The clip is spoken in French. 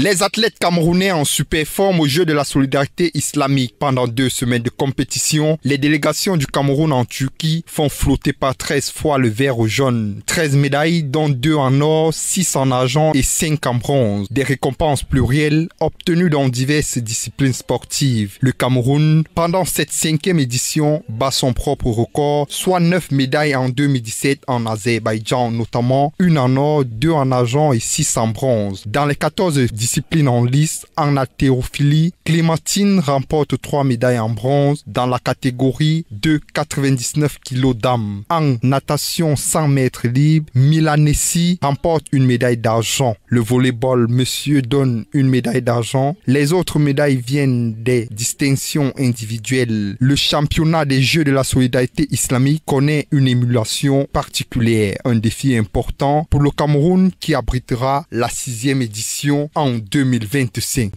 Les athlètes camerounais en super forme au jeu de la solidarité islamique pendant deux semaines de compétition, les délégations du Cameroun en Turquie font flotter par 13 fois le vert au jaune. 13 médailles dont 2 en or, 6 en argent et 5 en bronze. Des récompenses plurielles obtenues dans diverses disciplines sportives. Le Cameroun, pendant cette cinquième édition, bat son propre record, soit 9 médailles en 2017 en Azerbaïdjan notamment, une en or, 2 en argent et 6 en bronze. Dans les 14 discipline en lice, en haltérophilie, Clémentine remporte trois médailles en bronze dans la catégorie de 99 kg d'âme. En natation 100 mètres libre, Milanessi remporte une médaille d'argent. Le volleyball, monsieur donne une médaille d'argent. Les autres médailles viennent des distinctions individuelles. Le championnat des Jeux de la solidarité islamique connaît une émulation particulière. Un défi important pour le Cameroun qui abritera la sixième édition en 2025